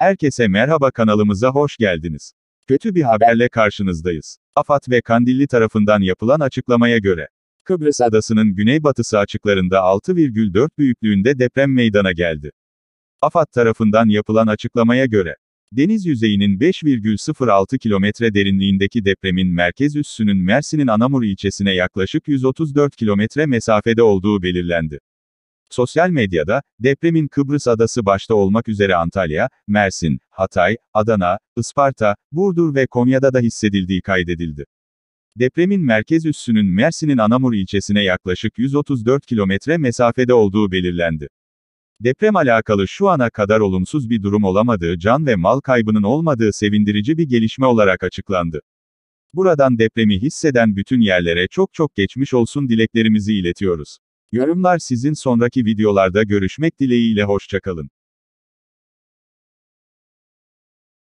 Herkese merhaba kanalımıza hoş geldiniz. Kötü bir haberle karşınızdayız. AFAD ve Kandilli tarafından yapılan açıklamaya göre, Kıbrıs adasının güneybatısı açıklarında 6,4 büyüklüğünde deprem meydana geldi. AFAD tarafından yapılan açıklamaya göre, deniz yüzeyinin 5,06 kilometre derinliğindeki depremin merkez üssünün Mersin'in Anamur ilçesine yaklaşık 134 kilometre mesafede olduğu belirlendi. Sosyal medyada, depremin Kıbrıs adası başta olmak üzere Antalya, Mersin, Hatay, Adana, Isparta, Burdur ve Konya'da da hissedildiği kaydedildi. Depremin merkez üssünün Mersin'in Anamur ilçesine yaklaşık 134 kilometre mesafede olduğu belirlendi. Deprem alakalı şu ana kadar olumsuz bir durum olamadığı can ve mal kaybının olmadığı sevindirici bir gelişme olarak açıklandı. Buradan depremi hisseden bütün yerlere çok çok geçmiş olsun dileklerimizi iletiyoruz. Yorumlar sizin sonraki videolarda görüşmek dileğiyle hoşçakalın.